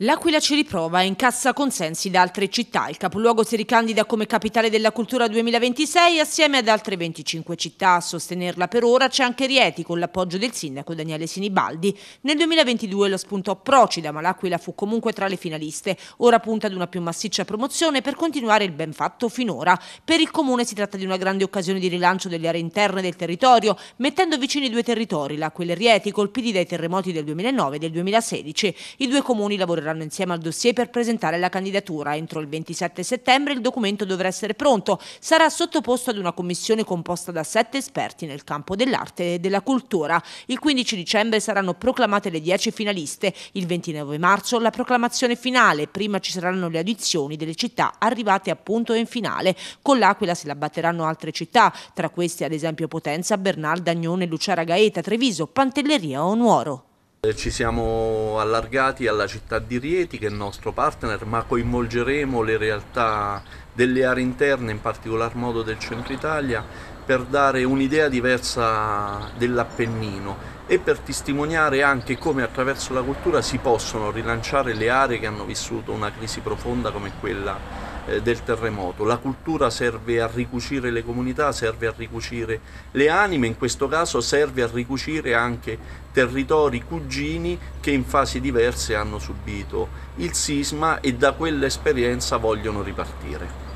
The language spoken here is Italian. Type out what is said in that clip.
L'Aquila ci riprova e incassa consensi da altre città. Il capoluogo si ricandida come capitale della cultura 2026 assieme ad altre 25 città. A sostenerla per ora c'è anche Rieti con l'appoggio del sindaco Daniele Sinibaldi. Nel 2022 lo spuntò Procida ma l'Aquila fu comunque tra le finaliste. Ora punta ad una più massiccia promozione per continuare il ben fatto finora. Per il comune si tratta di una grande occasione di rilancio delle aree interne del territorio mettendo vicini i due territori, l'Aquila e Rieti colpiti dai terremoti del 2009 e del 2016. I due comuni lavoreranno laboreranno insieme al dossier per presentare la candidatura. Entro il 27 settembre il documento dovrà essere pronto. Sarà sottoposto ad una commissione composta da sette esperti nel campo dell'arte e della cultura. Il 15 dicembre saranno proclamate le 10 finaliste. Il 29 marzo la proclamazione finale. Prima ci saranno le audizioni delle città arrivate appunto in finale. Con l'Aquila si abbatteranno altre città, tra queste ad esempio Potenza, Bernal, Dagnone, Luciara Gaeta, Treviso, Pantelleria o Nuoro. Eh, ci siamo allargati alla città di Rieti che è il nostro partner ma coinvolgeremo le realtà delle aree interne, in particolar modo del centro Italia, per dare un'idea diversa dell'Appennino e per testimoniare anche come attraverso la cultura si possono rilanciare le aree che hanno vissuto una crisi profonda come quella eh, del terremoto. La cultura serve a ricucire le comunità, serve a ricucire le anime, in questo caso serve a ricucire anche territori cugini che in fasi diverse hanno subito il sisma e da quell'esperienza vogliono ripartire.